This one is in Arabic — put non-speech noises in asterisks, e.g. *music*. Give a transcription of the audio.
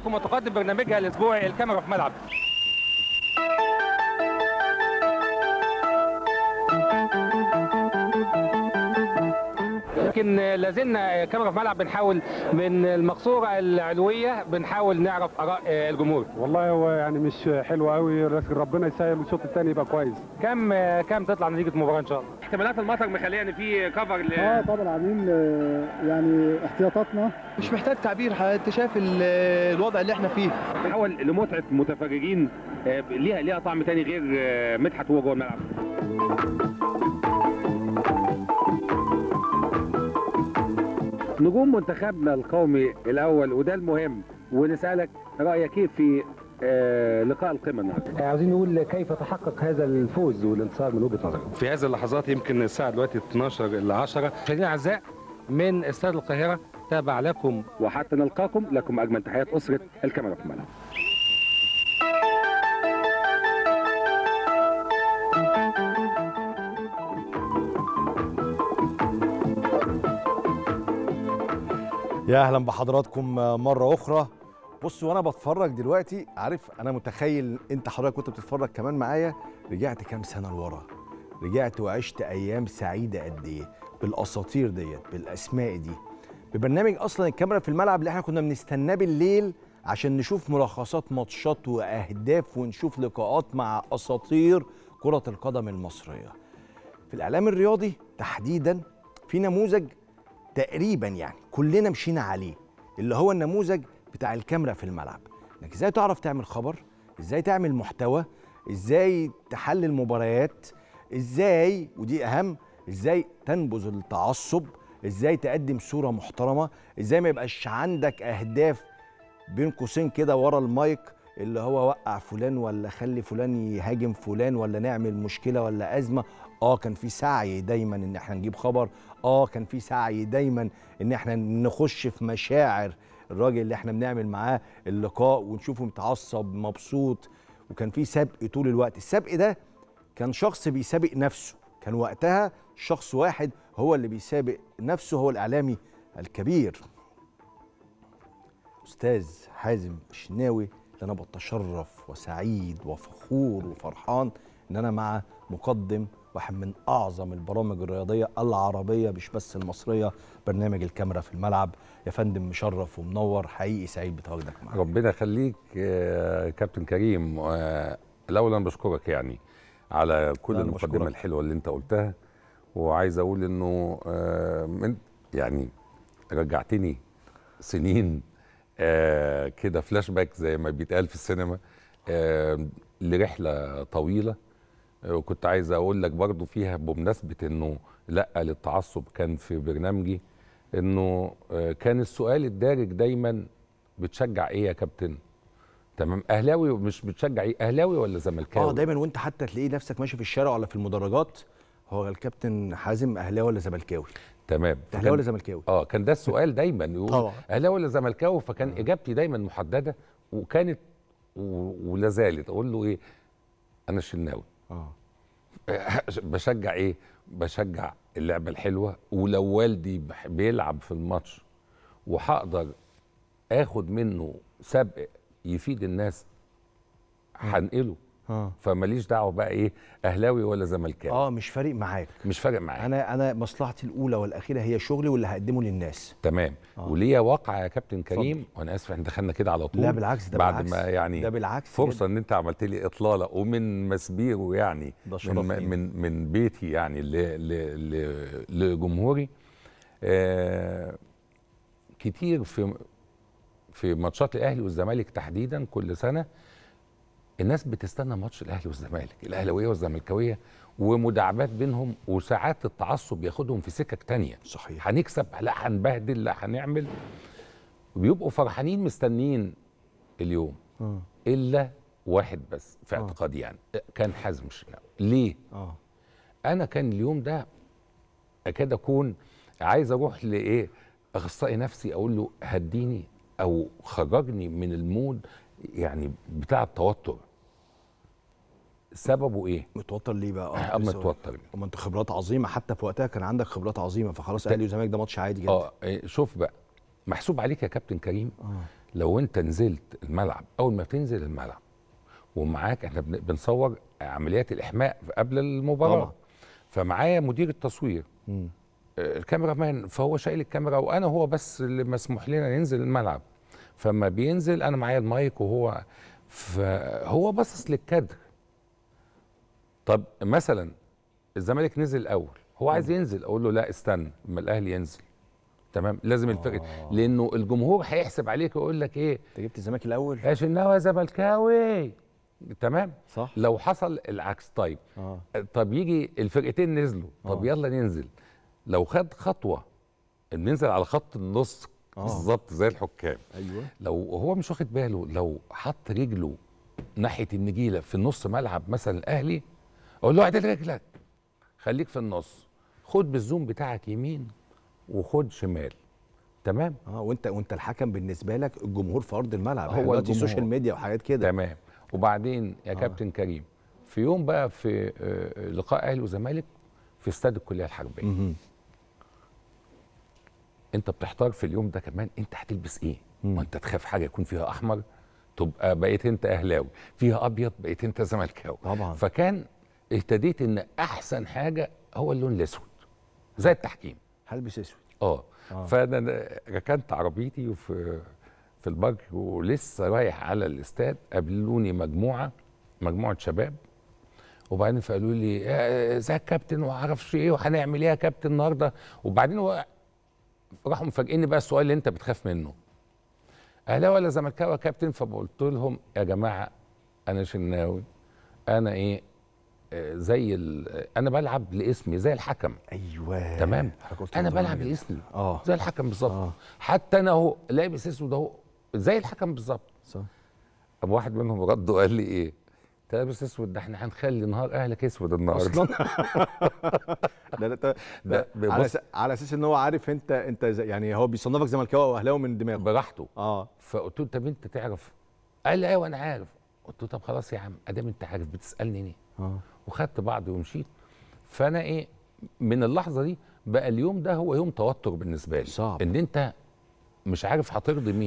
لكم وتقدم برنامجها الاسبوعي الكاميرا في ملعب لكن لازلنا كاميرا في ملعب بنحاول من المقصوره العلويه بنحاول نعرف اراء الجمهور والله هو يعني مش حلو قوي لكن ربنا يسهل الشوط الثاني يبقى كويس كم كم تطلع نتيجه المباراه ان شاء الله احتمالات المطر مخليه ان في كفر ل... اه طبعا عاملين آه، يعني احتياطاتنا مش محتاج تعبير انت شايف الوضع اللي احنا فيه بنحاول لمتعه متفرجين آه، ليها ليها طعم تاني غير آه، مدحت وهو جوه الملعب نجوم منتخبنا القومي الاول وده المهم ونسالك رايك ايه في آه، لقاء القمه النهارده. آه، عاوزين نقول كيف تحقق هذا الفوز والانتصار من وجهه نظرك؟ في هذه اللحظات يمكن الساعه دلوقتي 12 ل 10 مشاهدينا الاعزاء من استاد القاهره تابع لكم وحتى نلقاكم لكم اجمل تحيات اسره الكاميرا في الملعب. يا اهلا بحضراتكم مره اخرى بصوا وانا بتفرج دلوقتي عارف انا متخيل انت حضرتك كنت بتتفرج كمان معايا رجعت كام سنه لورا رجعت وعشت ايام سعيده قد ايه بالاساطير ديت بالاسماء دي ببرنامج اصلا الكاميرا في الملعب اللي احنا كنا بنستناه بالليل عشان نشوف ملخصات ماتشات واهداف ونشوف لقاءات مع اساطير كره القدم المصريه في الاعلام الرياضي تحديدا في نموذج تقريبا يعني كلنا مشينا عليه اللي هو النموذج بتاع الكاميرا في الملعب انك ازاي تعرف تعمل خبر ازاي تعمل محتوى ازاي تحلل مباريات ازاي ودي اهم ازاي تنبذ التعصب ازاي تقدم صوره محترمه ازاي ما يبقاش عندك اهداف بين قوسين كده ورا المايك اللي هو وقع فلان ولا خلي فلان يهاجم فلان ولا نعمل مشكله ولا ازمه اه كان في سعي دايما ان احنا نجيب خبر اه كان في سعي دايما ان احنا نخش في مشاعر الراجل اللي احنا بنعمل معاه اللقاء ونشوفه متعصب مبسوط وكان في سبق طول الوقت السبق ده كان شخص بيسابق نفسه كان وقتها شخص واحد هو اللي بيسابق نفسه هو الاعلامي الكبير استاذ حازم الشناوي ده انا بتشرف وسعيد وفخور وفرحان ان انا مع مقدم واحد من اعظم البرامج الرياضيه العربيه مش بس المصريه برنامج الكاميرا في الملعب يا فندم مشرف ومنور حقيقي سعيد بتواجدك معانا ربنا يخليك كابتن كريم الاول آه، انا بشكرك يعني على كل المقدمه الحلوه اللي انت قلتها وعايز اقول انه آه، من يعني رجعتني سنين آه كده فلاش باك زي ما بيتقال في السينما آه لرحله طويله آه، وكنت عايز اقول لك برضو فيها بمناسبه انه لا للتعصب كان في برنامجي انه آه، كان السؤال الدارج دايما بتشجع ايه يا كابتن تمام اهلاوي مش بتشجع ايه اهلاوي ولا زملكاوي اه دايما وانت حتى تلاقيه نفسك ماشي في الشارع ولا في المدرجات هو الكابتن حازم اهلاوي ولا زملكاوي تمام اهلاوي ولا زملكاوي؟ اه كان ده السؤال دايما يقول اهلاوي ولا زملكاوي فكان اجابتي دايما محدده وكانت و... ولا زالت اقول له ايه؟ انا شناوي اه *laughs* بشجع ايه؟ بشجع اللعبه الحلوه ولو والدي بيلعب في الماتش وهقدر اخد منه سبق يفيد الناس هنقله آه. فماليش دعوه بقى ايه اهلاوي ولا زملكاوي اه مش فارق معاك مش فارق معاك انا انا مصلحتي الاولى والاخيره هي شغلي واللي هقدمه للناس تمام آه. وليا واقع يا كابتن كريم وانا اسف احنا دخلنا كده على طول لا بالعكس ده بعد بالعكس. ما يعني ده بالعكس فرصه ان انت عملت لي اطلاله ومن مسبيره يعني ده من, من من بيتي يعني ل ل ل لجمهوري آه كتير في في ماتشات الاهلي والزمالك تحديدا كل سنه الناس بتستنى ماتش الاهلي والزمالك الاهلاويه والزملكاويه ومداعبات بينهم وساعات التعصب ياخدهم في سكك تانية صحيح هنكسب لا هنبهدل لا هنعمل بيبقوا فرحانين مستنيين اليوم م. آه. الا واحد بس في آه. اعتقادي يعني كان حازم الشناوي ليه اه انا كان اليوم ده اكاد اكون عايز اروح لايه اخصائي نفسي اقول له هديني او خرجني من المود يعني بتاع التوتر سببه ايه متوتر ليه بقى اه, آه، متوتر ما انت خبرات عظيمه حتى في وقتها كان عندك خبرات عظيمه فخلاص اهلي وزمالك ده ماتش عادي جدا اه إيه، شوف بقى محسوب عليك يا كابتن كريم آه. لو انت نزلت الملعب اول ما تنزل الملعب ومعاك احنا بنصور عمليات الاحماء قبل المباراه طبعا. فمعايا مدير التصوير آه، الكاميرا مان فهو شايل الكاميرا وانا هو بس اللي مسموح لنا ننزل الملعب فما بينزل انا معايا المايك وهو فهو باصص للكادر طب مثلا الزمالك نزل الاول هو عايز ينزل اقول له لا استنى اما الاهلي ينزل تمام لازم الفكر آه. لانه الجمهور هيحسب عليك ويقول لك ايه انت جبت الزمالك الاول يا شناوي يا زملكاوي تمام صح لو حصل العكس طيب آه. طب يجي الفرقتين نزلوا طب آه. يلا ننزل لو خد خطوه ننزل على خط النص آه. بالظبط زي الحكام ايوه لو هو مش واخد باله لو حط رجله ناحيه النجيله في نص ملعب مثلا الاهلي اقول له اعدل رجلك خليك في النص خد بالزوم بتاعك يمين وخد شمال تمام اه وانت وانت الحكم بالنسبه لك الجمهور في ارض الملعب هو دلوقتي السوشيال ميديا وحاجات كده تمام وبعدين يا آه. كابتن كريم في يوم بقى في آه، آه، لقاء اهلي وزمالك في استاد الكليه الحربيه انت بتحتار في اليوم ده كمان انت هتلبس ايه ما انت تخاف حاجه يكون فيها احمر تبقى بقيت انت اهلاوي فيها ابيض بقيت انت زملكاوي طبعا فكان اهتديت ان احسن حاجه هو اللون الاسود زي التحكيم هلبس اسود اه, آه. فانا ركنت عربيتي وفي في البنك ولسه رايح على الاستاد قابلوني مجموعه مجموعه شباب وبعدين فقالوا لي ازيك آه، يا كابتن وما اعرفش ايه وهنعمل ايه يا كابتن النهارده وبعدين هو راحوا مفاجئيني بقى السؤال اللي انت بتخاف منه اهلا ولا زملكاوي يا كابتن فقلت لهم يا جماعه انا شناوي انا ايه زي انا بلعب لاسمي زي الحكم ايوه تمام انا بلعب لاسمي اه زي الحكم بالظبط آه. حتى انا اهو لابس اسود اهو زي الحكم بالظبط صح ابو واحد منهم رد وقال لي ايه انت لابس اسود ده احنا هنخلي نهار اهلك اسود النهارده اصلا *laughs* ده ده, ده على, على اساس ان هو عارف انت انت زي يعني هو بيصنفك زملكاوي او اهلاوي من دماغه براحته اه فقلت له طب انت تعرف قال لي ايوه انا عارف قلت له طب خلاص يا عم ادام انت عارف بتسالني ليه آه. وخدت بعضي ومشيت فانا ايه من اللحظه دي بقى اليوم ده هو يوم توتر بالنسبه لي صعب ان انت مش عارف هترضي مين